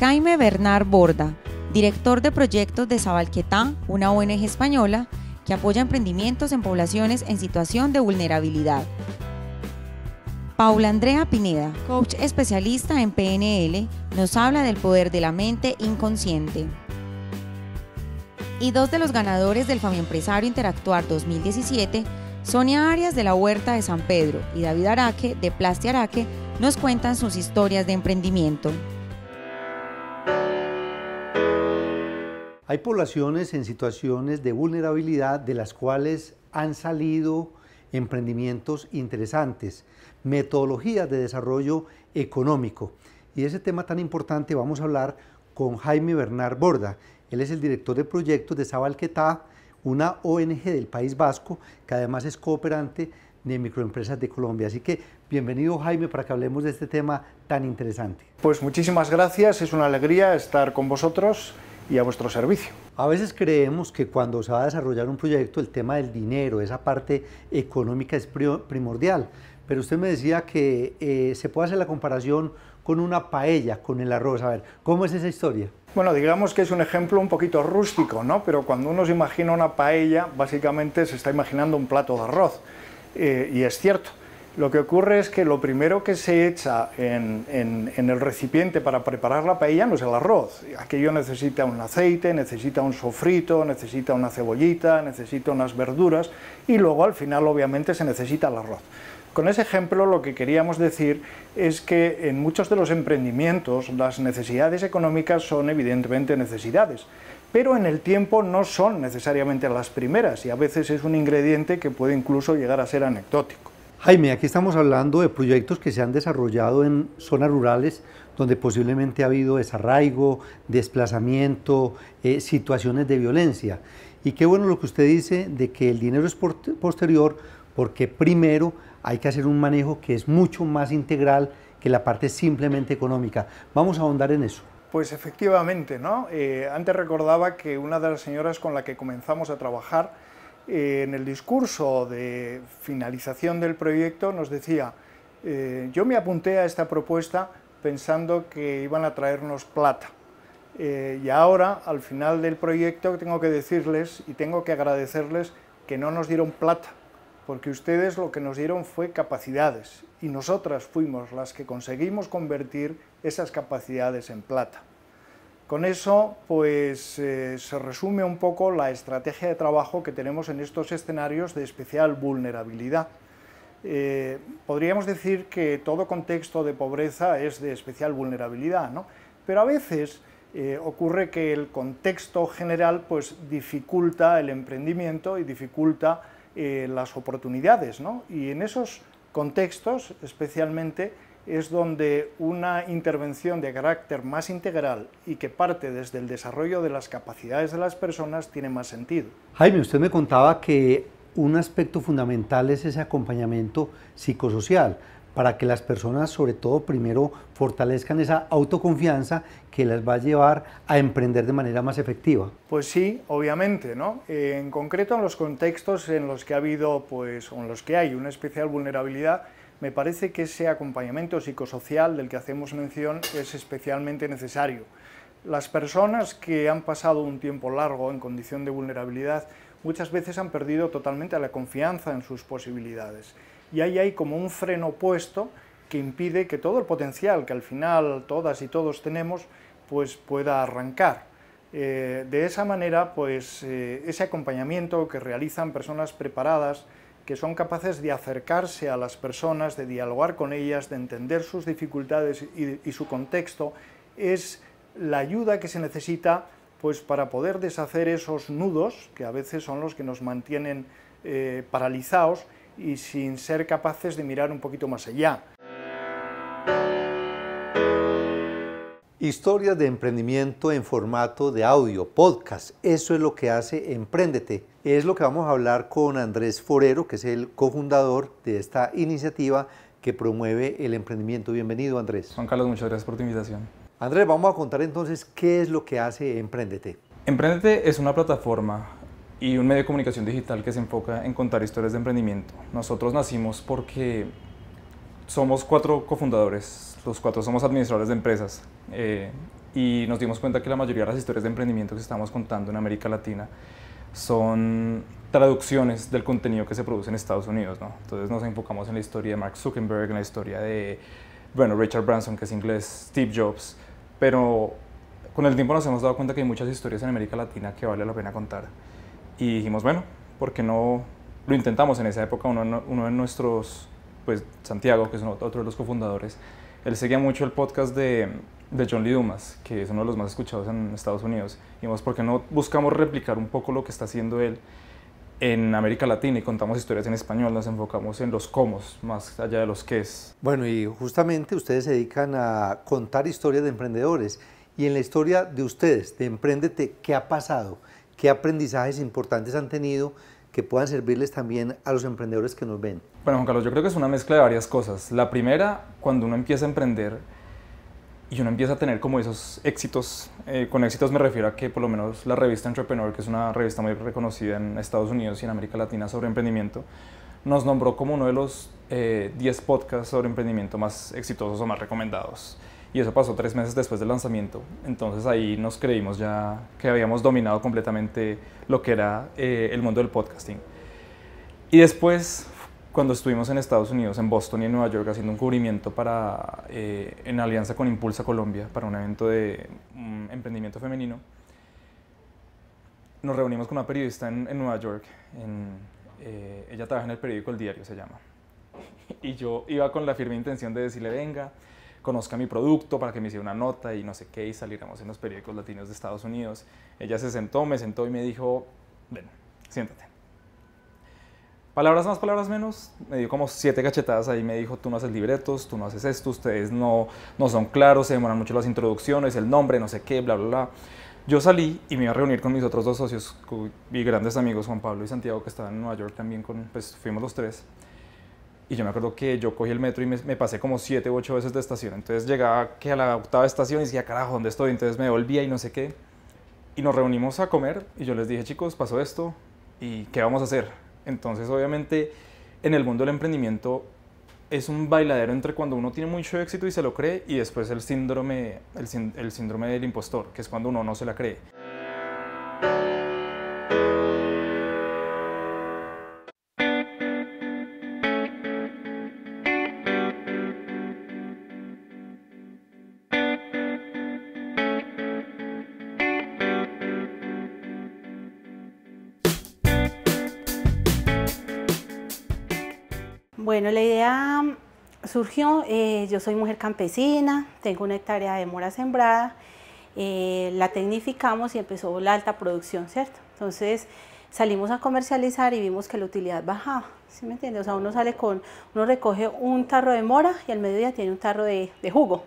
Jaime Bernard Borda, director de proyectos de Zabalquetán, una ONG española que apoya emprendimientos en poblaciones en situación de vulnerabilidad. Paula Andrea Pineda, coach especialista en PNL, nos habla del poder de la mente inconsciente. Y dos de los ganadores del Empresario Interactuar 2017, Sonia Arias de la Huerta de San Pedro y David Araque de Plasti Araque, nos cuentan sus historias de emprendimiento. Hay poblaciones en situaciones de vulnerabilidad de las cuales han salido emprendimientos interesantes, metodologías de desarrollo económico. Y ese tema tan importante vamos a hablar con Jaime Bernard Borda. Él es el director de proyectos de Zabalquetá, una ONG del País Vasco, que además es cooperante de microempresas de Colombia. Así que bienvenido Jaime para que hablemos de este tema tan interesante. Pues muchísimas gracias, es una alegría estar con vosotros y a vuestro servicio. A veces creemos que cuando se va a desarrollar un proyecto el tema del dinero, esa parte económica es primordial, pero usted me decía que eh, se puede hacer la comparación con una paella, con el arroz. A ver, ¿cómo es esa historia? Bueno, digamos que es un ejemplo un poquito rústico, ¿no? Pero cuando uno se imagina una paella, básicamente se está imaginando un plato de arroz. Eh, y es cierto, lo que ocurre es que lo primero que se echa en, el recipiente para preparar la paella no es el arroz. Aquello necesita un aceite, necesita un sofrito, necesita una cebollita, necesita unas verduras y luego al final obviamente se necesita el arroz. Con ese ejemplo lo que queríamos decir es que en muchos de los emprendimientos las necesidades económicas son evidentemente necesidades, pero en el tiempo no son necesariamente las primeras y a veces es un ingrediente que puede incluso llegar a ser anecdótico. Jaime, aquí estamos hablando de proyectos que se han desarrollado en zonas rurales donde posiblemente ha habido desarraigo, desplazamiento, eh, situaciones de violencia. Y qué bueno lo que usted dice de que el dinero es posterior porque primero hay que hacer un manejo que es mucho más integral que la parte simplemente económica. Vamos a ahondar en eso. Pues efectivamente, ¿no? Eh, antes recordaba que una de las señoras con la que comenzamos a trabajar eh, en el discurso de finalización del proyecto nos decía, eh, yo me apunté a esta propuesta pensando que iban a traernos plata. Eh, y ahora, al final del proyecto, tengo que decirles y tengo que agradecerles que no nos dieron plata, porque ustedes lo que nos dieron fue capacidades y nosotras fuimos las que conseguimos convertir esas capacidades en plata. Con eso, pues eh, se resume un poco la estrategia de trabajo que tenemos en estos escenarios de especial vulnerabilidad. Eh, podríamos decir que todo contexto de pobreza es de especial vulnerabilidad, ¿no? pero a veces eh, ocurre que el contexto general pues, dificulta el emprendimiento y dificulta las oportunidades. ¿no? Y en esos contextos, especialmente, es donde una intervención de carácter más integral y que parte desde el desarrollo de las capacidades de las personas tiene más sentido. Jaime, usted me contaba que un aspecto fundamental es ese acompañamiento psicosocial para que las personas, sobre todo primero, fortalezcan esa autoconfianza que las va a llevar a emprender de manera más efectiva. Pues sí, obviamente, ¿no? Eh, en concreto en los contextos en los que ha habido, pues, o en los que hay una especial vulnerabilidad, me parece que ese acompañamiento psicosocial del que hacemos mención es especialmente necesario. Las personas que han pasado un tiempo largo en condición de vulnerabilidad muchas veces han perdido totalmente la confianza en sus posibilidades. Y ahí hay como un freno puesto que impide que todo el potencial que al final todas y todos tenemos pues pueda arrancar. Eh, de esa manera, pues eh, ese acompañamiento que realizan personas preparadas que son capaces de acercarse a las personas, de dialogar con ellas, de entender sus dificultades y, su contexto, es la ayuda que se necesita pues, para poder deshacer esos nudos, que a veces son los que nos mantienen eh, paralizados y sin ser capaces de mirar un poquito más allá. Historias de emprendimiento en formato de audio, podcast. Eso es lo que hace Emprendete. Es lo que vamos a hablar con Andrés Forero, que es el cofundador de esta iniciativa que promueve el emprendimiento. Bienvenido, Andrés. Juan Carlos, muchas gracias por tu invitación. Andrés, vamos a contar entonces qué es lo que hace Emprendete. Emprendete es una plataforma y un medio de comunicación digital que se enfoca en contar historias de emprendimiento. Nosotros nacimos porque somos cuatro cofundadores, los cuatro somos administradores de empresas eh, y nos dimos cuenta que la mayoría de las historias de emprendimiento que estamos contando en América Latina son traducciones del contenido que se produce en Estados Unidos. Entonces nos enfocamos en la historia de Mark Zuckerberg, en la historia de bueno, Richard Branson, que es inglés, Steve Jobs, pero con el tiempo nos hemos dado cuenta que hay muchas historias en América Latina que vale la pena contar. Y dijimos, bueno, ¿por qué no lo intentamos? En esa época uno, uno de nuestros, pues Santiago, que es otro de los cofundadores, él seguía mucho el podcast de de John Lee Dumas, que es uno de los más escuchados en Estados Unidos. Y más ¿por qué no buscamos replicar un poco lo que está haciendo él en América Latina y contamos historias en español? Nos enfocamos en los cómo, más allá de los qué Bueno, y justamente ustedes se dedican a contar historias de emprendedores. Y en la historia de ustedes, de Emprendete, ¿qué ha pasado? ¿Qué aprendizajes importantes han tenido que puedan servirles también a los emprendedores que nos ven? Bueno, Juan Carlos, yo creo que es una mezcla de varias cosas. La primera, cuando uno empieza a emprender, y uno empieza a tener como esos éxitos. Eh, con éxitos me refiero a que por lo menos la revista Entrepreneur, que es una revista muy reconocida en Estados Unidos y en América Latina sobre emprendimiento, nos nombró como uno de los 10 eh, podcasts sobre emprendimiento más exitosos o más recomendados. Y eso pasó tres meses después del lanzamiento. Entonces ahí nos creímos ya que habíamos dominado completamente lo que era eh, el mundo del podcasting. Y después cuando estuvimos en Estados Unidos, en Boston y en Nueva York, haciendo un cubrimiento para, eh, en alianza con Impulsa Colombia para un evento de mm, emprendimiento femenino, nos reunimos con una periodista en, Nueva York. Eh, ella trabaja en el periódico El Diario, se llama. Y yo iba con la firme intención de decirle, venga, conozca mi producto para que me hiciera una nota y no sé qué, y saliéramos en los periódicos latinos de Estados Unidos. Ella se sentó, me sentó y me dijo, ven, siéntate. Palabras más, palabras menos, me dio como siete cachetadas ahí, me dijo, tú no haces libretos, tú no haces esto, ustedes no, no son claros, se demoran mucho las introducciones, el nombre, no sé qué, bla, bla, bla. Yo salí y me iba a reunir con mis otros dos socios y grandes amigos, Juan Pablo y Santiago, que estaban en Nueva York también, con, pues fuimos los tres. Y yo me acuerdo que yo cogí el metro y me, me, pasé como siete u ocho veces de estación. Entonces llegaba que a la octava estación y decía, carajo, ¿dónde estoy? Entonces me volvía y no sé qué. Y nos reunimos a comer y yo les dije, chicos, pasó esto y ¿qué vamos a hacer? Entonces, obviamente, en el mundo del emprendimiento es un bailadero entre cuando uno tiene mucho éxito y se lo cree y después el síndrome, el síndrome del impostor, que es cuando uno no se la cree. Bueno, la idea surgió, eh, yo soy mujer campesina, tengo una hectárea de mora sembrada, eh, la tecnificamos y empezó la alta producción, ¿cierto? Entonces salimos a comercializar y vimos que la utilidad bajaba, ¿sí me entiendes? O sea, uno sale con, uno recoge un tarro de mora y al mediodía tiene un tarro de, de jugo.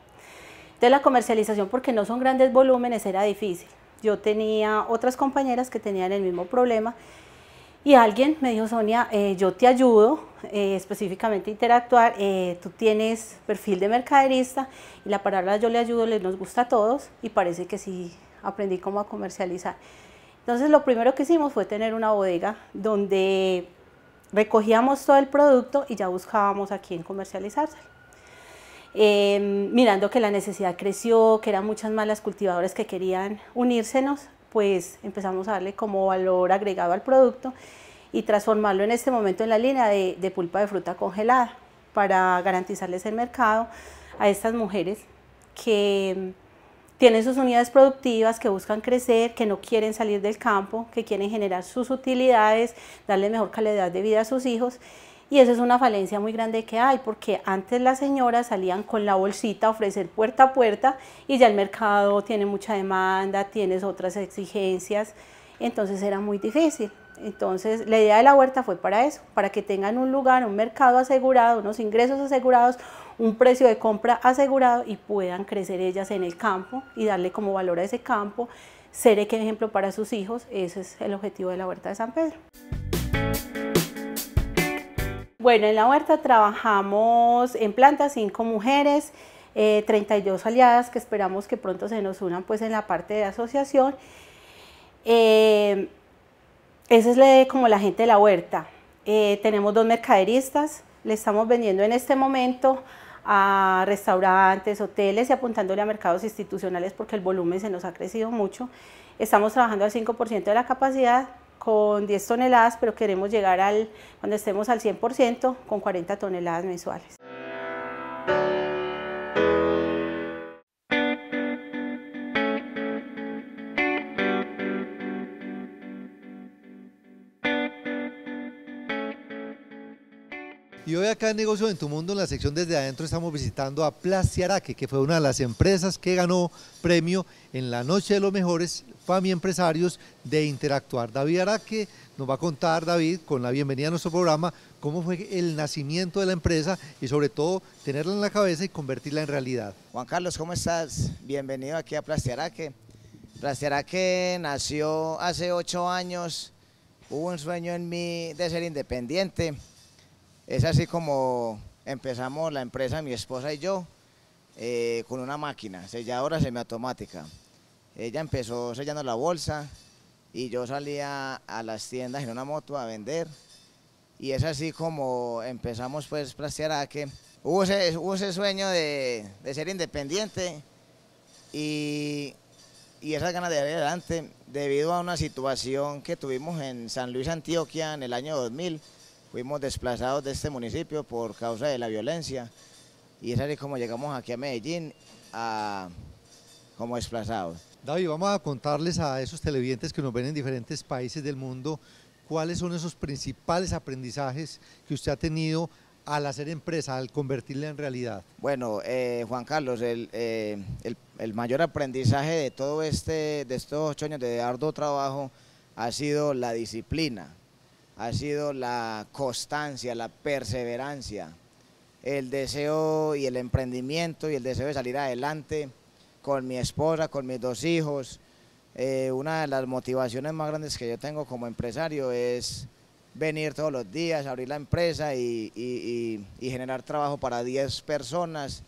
de la comercialización, porque no son grandes volúmenes, era difícil. Yo tenía otras compañeras que tenían el mismo problema y alguien me dijo, Sonia, eh, yo te ayudo eh, específicamente a interactuar, eh, tú tienes perfil de mercaderista y la palabra yo le ayudo les nos gusta a todos y parece que sí aprendí cómo a comercializar. Entonces lo primero que hicimos fue tener una bodega donde recogíamos todo el producto y ya buscábamos a quién comercializarse. Em, mirando que la necesidad creció, que eran muchas más las cultivadoras que querían unírsenos, pues empezamos a darle como valor agregado al producto y transformarlo en este momento en la línea de, pulpa de fruta congelada para garantizarles el mercado a estas mujeres que tienen sus unidades productivas, que buscan crecer, que no quieren salir del campo, que quieren generar sus utilidades, darle mejor calidad de vida a sus hijos y esa es una falencia muy grande que hay, porque antes las señoras salían con la bolsita a ofrecer puerta a puerta y ya el mercado tiene mucha demanda, tienes otras exigencias, entonces era muy difícil. Entonces, la idea de la huerta fue para eso, para que tengan un lugar, un mercado asegurado, unos ingresos asegurados, un precio de compra asegurado y puedan crecer ellas en el campo y darle como valor a ese campo, ser ejemplo para sus hijos. Ese es el objetivo de la huerta de San Pedro. Bueno, en la huerta trabajamos en planta cinco mujeres, 32 eh, aliadas que esperamos que pronto se nos unan pues en la parte de asociación. Eh, esa es la, como la gente de la huerta. Eh, tenemos dos mercaderistas, le estamos vendiendo en este momento a restaurantes, hoteles y apuntándole a mercados institucionales porque el volumen se nos ha crecido mucho. Estamos trabajando al 5% de la capacidad, con 10 toneladas, pero queremos llegar al, cuando estemos al 100% con 40 toneladas mensuales. Y hoy acá en Negocios en tu Mundo, en la sección desde adentro, estamos visitando a Plastiaraque, que fue una de las empresas que ganó premio en la Noche de los Mejores, mi Empresarios de interactuar. David Araque nos va a contar, David, con la bienvenida a nuestro programa, cómo fue el nacimiento de la empresa y sobre todo tenerla en la cabeza y convertirla en realidad. Juan Carlos, ¿cómo estás? Bienvenido aquí a Plastiaraque. Plastiaraque nació hace ocho años, hubo un sueño en mí de ser independiente. Es así como empezamos la empresa, mi esposa y yo, eh, con una máquina, selladora semiautomática. Ella empezó sellando la bolsa y yo salía a las tiendas en una moto a vender. Y es así como empezamos pues a que hubo ese, sueño de, ser independiente y, y esas ganas de ir adelante debido a una situación que tuvimos en San Luis, Antioquia en el año 2000. Fuimos desplazados de este municipio por causa de la violencia y es así como llegamos aquí a Medellín como desplazados. David, vamos a contarles a esos televidentes que nos ven en diferentes países del mundo cuáles son esos principales aprendizajes que usted ha tenido al hacer empresa, al convertirla en realidad. Bueno, eh, Juan Carlos, eh, el, el, mayor aprendizaje de todo este, de estos ocho años de arduo trabajo ha sido la disciplina, ha sido la constancia, la perseverancia, el deseo y el emprendimiento y el deseo de salir adelante con mi esposa, con mis dos hijos. Eh, una de las motivaciones más grandes que yo tengo como empresario es venir todos los días, abrir la empresa y, generar trabajo para 10 personas,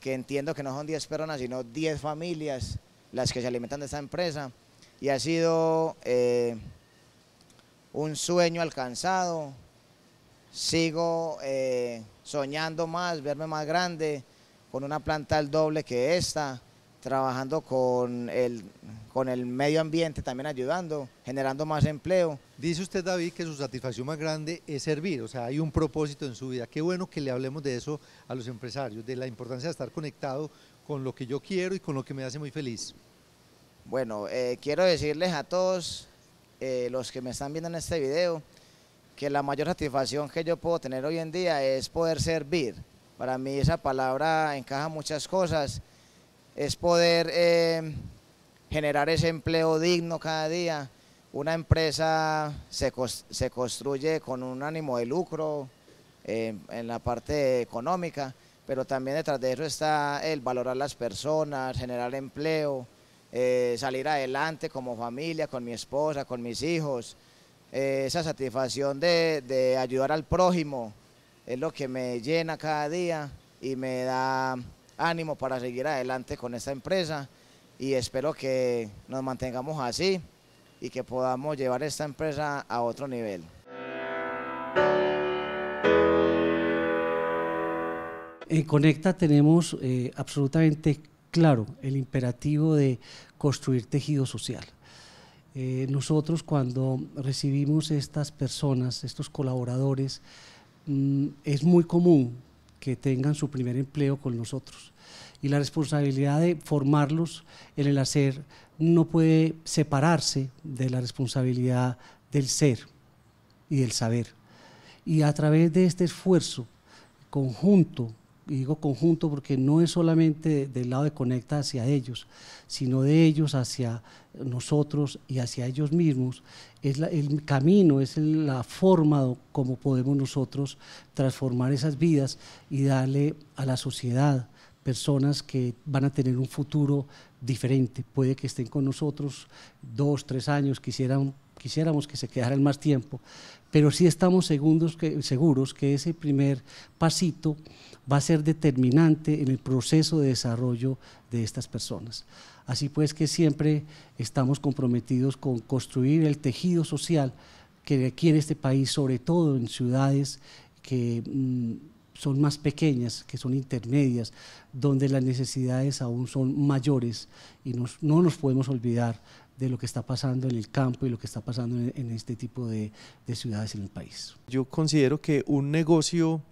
que entiendo que no son 10 personas, sino 10 familias las que se alimentan de esta empresa. Y ha sido eh, un sueño alcanzado. Sigo eh, soñando más, verme más grande, con una planta al doble que esta trabajando con el, con el medio ambiente, también ayudando, generando más empleo. Dice usted, David, que su satisfacción más grande es servir, o sea, hay un propósito en su vida. Qué bueno que le hablemos de eso a los empresarios, de la importancia de estar conectado con lo que yo quiero y con lo que me hace muy feliz. Bueno, eh, quiero decirles a todos eh, los que me están viendo en este video que la mayor satisfacción que yo puedo tener hoy en día es poder servir. Para mí esa palabra encaja muchas cosas es poder eh, generar ese empleo digno cada día. Una empresa se, construye con un ánimo de lucro eh, en la parte económica, pero también detrás de eso está el valorar las personas, generar empleo, eh, salir adelante como familia, con mi esposa, con mis hijos. esa satisfacción de ayudar al prójimo es lo que me llena cada día y me da ánimo para seguir adelante con esta empresa y espero que nos mantengamos así y que podamos llevar esta empresa a otro nivel. En Conecta tenemos eh, absolutamente claro el imperativo de construir tejido social. Eh, nosotros cuando recibimos estas personas, estos colaboradores, mm, es muy común que tengan su primer empleo con nosotros. Y la responsabilidad de formarlos en el hacer no puede separarse de la responsabilidad del ser y del saber. Y a través de este esfuerzo conjunto y digo conjunto porque no es solamente del lado de Conecta hacia ellos, sino de ellos hacia nosotros y hacia ellos mismos, es el camino, es la forma como podemos nosotros transformar esas vidas y darle a la sociedad personas que van a tener un futuro diferente. Puede que estén con nosotros dos, tres años, quisieran, quisiéramos que se quedaran más tiempo, pero sí estamos segundos que, seguros que ese primer pasito va a ser determinante en el proceso de desarrollo de estas personas. Así pues que siempre estamos comprometidos con construir el tejido social que aquí en este país, sobre todo en ciudades que mm, son más pequeñas, que son intermedias, donde las necesidades aún son mayores y no nos podemos olvidar de lo que está pasando en el campo y lo que está pasando en, este tipo de, de ciudades en el país. Yo considero que un negocio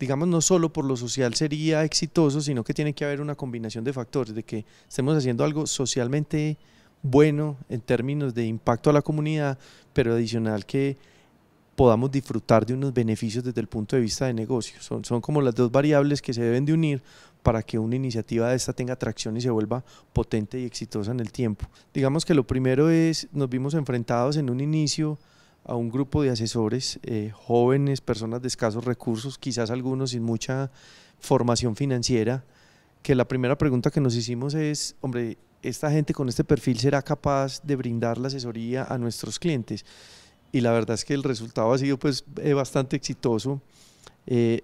digamos, no solo por lo social sería exitoso, sino que tiene que haber una combinación de factores, de que estemos haciendo algo socialmente bueno en términos de impacto a la comunidad, pero adicional que podamos disfrutar de unos beneficios desde el punto de vista de negocio. Son, como las dos variables que se deben de unir para que una iniciativa de esta tenga tracción y se vuelva potente y exitosa en el tiempo. Digamos que lo primero es, nos vimos enfrentados en un inicio a un grupo de asesores, eh, jóvenes, personas de escasos recursos, quizás algunos sin mucha formación financiera, que la primera pregunta que nos hicimos es, hombre, ¿esta gente con este perfil será capaz de brindar la asesoría a nuestros clientes? Y la verdad es que el resultado ha sido pues eh, bastante exitoso. Eh,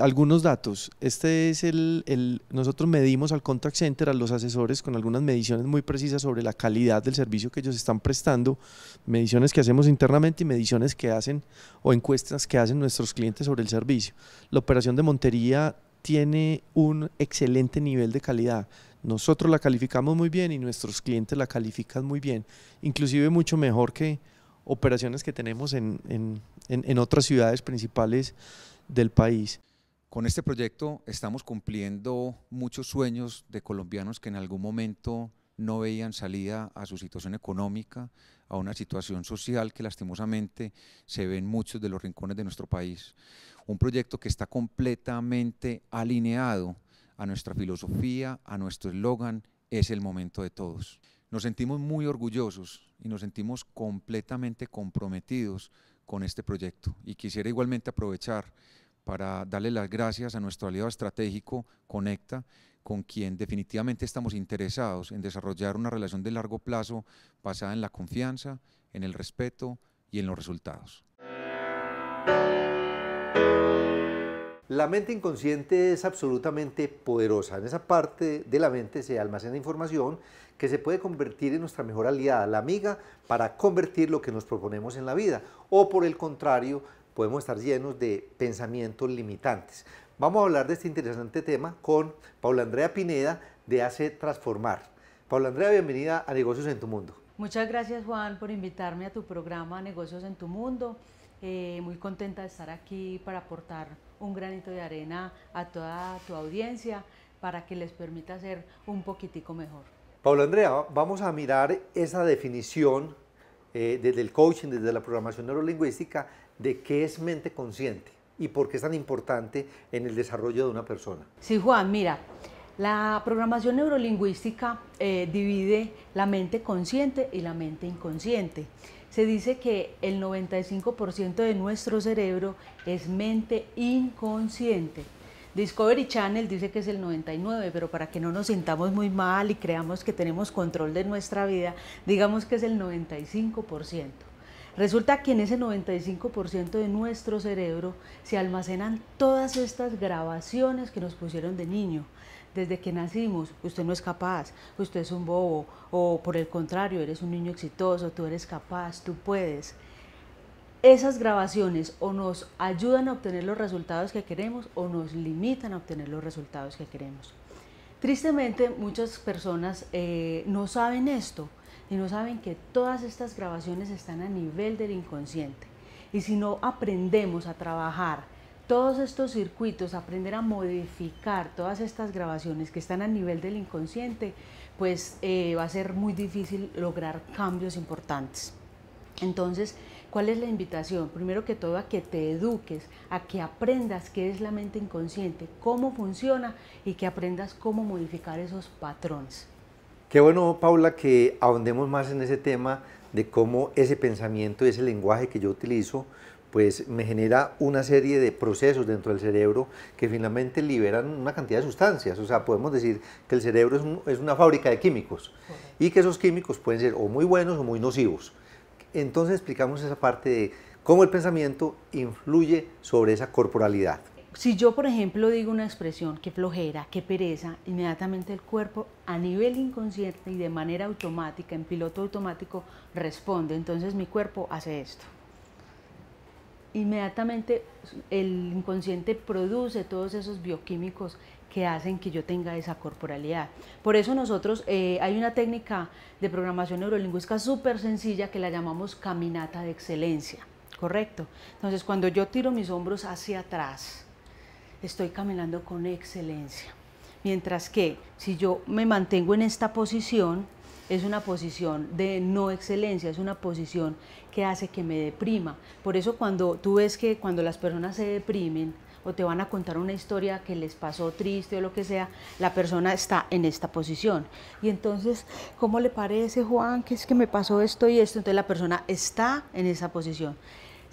algunos datos. Este es el, Nosotros medimos al contact center, a los asesores, con algunas mediciones muy precisas sobre la calidad del servicio que ellos están prestando, mediciones que hacemos internamente y mediciones que hacen o encuestas que hacen nuestros clientes sobre el servicio. La operación de Montería tiene un excelente nivel de calidad. Nosotros la calificamos muy bien y nuestros clientes la califican muy bien, inclusive mucho mejor que operaciones que tenemos en otras ciudades principales del país. Con este proyecto estamos cumpliendo muchos sueños de colombianos que en algún momento no veían salida a su situación económica, a una situación social que lastimosamente se ve en muchos de los rincones de nuestro país. Un proyecto que está completamente alineado a nuestra filosofía, a nuestro eslogan, es el momento de todos. Nos sentimos muy orgullosos y nos sentimos completamente comprometidos con este proyecto y quisiera igualmente aprovechar para darle las gracias a nuestro aliado estratégico Conecta, con quien definitivamente estamos interesados en desarrollar una relación de largo plazo basada en la confianza, en el respeto y en los resultados. La mente inconsciente es absolutamente poderosa. En esa parte de la mente se almacena información que se puede convertir en nuestra mejor aliada, la amiga, para convertir lo que nos proponemos en la vida. O por el contrario, podemos estar llenos de pensamientos limitantes. Vamos a hablar de este interesante tema con Paula Andrea Pineda de Hace Transformar. Paula Andrea, bienvenida a Negocios en tu Mundo. Muchas gracias Juan por invitarme a tu programa Negocios en tu Mundo. Eh, muy contenta de estar aquí para aportar un granito de arena a toda tu audiencia para que les permita ser un poquitico mejor. Paula Andrea, vamos a mirar esa definición eh, desde el coaching, desde la programación neurolingüística de qué es mente consciente y por qué es tan importante en el desarrollo de una persona. Sí, Juan, mira, la programación neurolingüística eh, divide la mente consciente y la mente inconsciente. Se dice que el 95% de nuestro cerebro es mente inconsciente. Discovery Channel dice que es el 99, pero para que no nos sintamos muy mal y creamos que tenemos control de nuestra vida, digamos que es el 95%. Resulta que en ese 95% de nuestro cerebro se almacenan todas estas grabaciones que nos pusieron de niño. Desde que nacimos, usted no es capaz, usted es un bobo, o por el contrario, eres un niño exitoso, tú eres capaz, tú puedes. Esas grabaciones o nos ayudan a obtener los resultados que queremos o nos limitan a obtener los resultados que queremos. Tristemente, muchas personas eh, no saben esto y no saben que todas estas grabaciones están a nivel del inconsciente. Y si no aprendemos a trabajar todos estos circuitos, aprender a modificar todas estas grabaciones que están a nivel del inconsciente, pues eh, va a ser muy difícil lograr cambios importantes. Entonces, ¿cuál es la invitación? Primero que todo a que te eduques, a que aprendas qué es la mente inconsciente, cómo funciona y que aprendas cómo modificar esos patrones. Qué bueno, Paula, que ahondemos más en ese tema de cómo ese pensamiento, y ese lenguaje que yo utilizo, pues me genera una serie de procesos dentro del cerebro que finalmente liberan una cantidad de sustancias. O sea, podemos decir que el cerebro es, una fábrica de químicos y que esos químicos pueden ser o muy buenos o muy nocivos. Entonces explicamos esa parte de cómo el pensamiento influye sobre esa corporalidad. Si yo, por ejemplo, digo una expresión, qué flojera, qué pereza, inmediatamente el cuerpo a nivel inconsciente y de manera automática, en piloto automático, responde. Entonces mi cuerpo hace esto. Inmediatamente el inconsciente produce todos esos bioquímicos que hacen que yo tenga esa corporalidad. Por eso nosotros, eh, hay una técnica de programación neurolingüística súper sencilla que la llamamos caminata de excelencia, ¿correcto? Entonces cuando yo tiro mis hombros hacia atrás, estoy caminando con excelencia. Mientras que si yo me mantengo en esta posición, es una posición de no excelencia, es una posición que hace que me deprima. Por eso cuando tú ves que cuando las personas se deprimen o te van a contar una historia que les pasó triste o lo que sea, la persona está en esta posición. Y entonces, ¿cómo le parece, Juan, que es que me pasó esto y esto? Entonces la persona está en esa posición.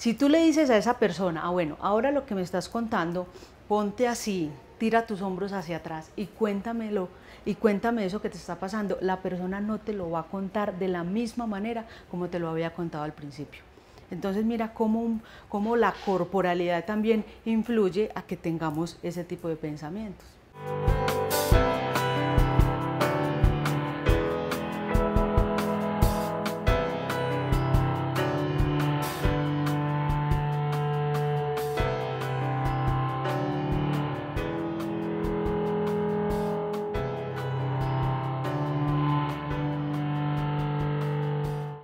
Si tú le dices a esa persona, ah, bueno, ahora lo que me estás contando, ponte así, tira tus hombros hacia atrás y cuéntamelo y cuéntame eso que te está pasando, la persona no te lo va a contar de la misma manera como te lo había contado al principio. Entonces mira cómo, cómo la corporalidad también influye a que tengamos ese tipo de pensamientos.